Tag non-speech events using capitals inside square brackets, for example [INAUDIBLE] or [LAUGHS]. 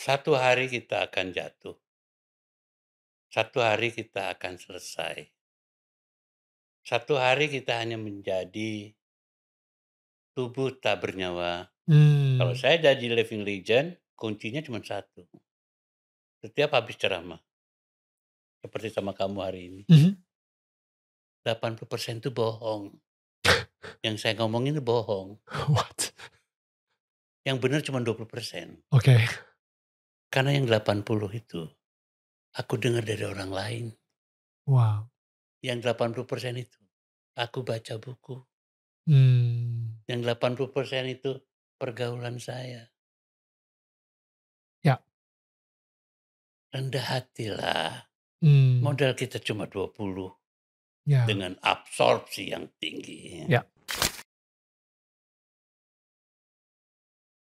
Satu hari kita akan jatuh. Satu hari kita akan selesai. Satu hari kita hanya menjadi tubuh tak bernyawa. Hmm. Kalau saya jadi living legend, kuncinya cuma satu. Setiap habis ceramah. Seperti sama kamu hari ini. Mm -hmm. 80% itu bohong. [LAUGHS] yang saya ngomongin itu bohong. What? Yang benar cuma 20%. Oke. Okay. Karena yang 80 itu aku dengar dari orang lain. Wow. Yang 80 persen itu aku baca buku. Hmm. Yang 80 persen itu pergaulan saya. Ya. Rendah hatilah. Hmm. Modal kita cuma 20. Ya. Dengan absorpsi yang tinggi. Ya.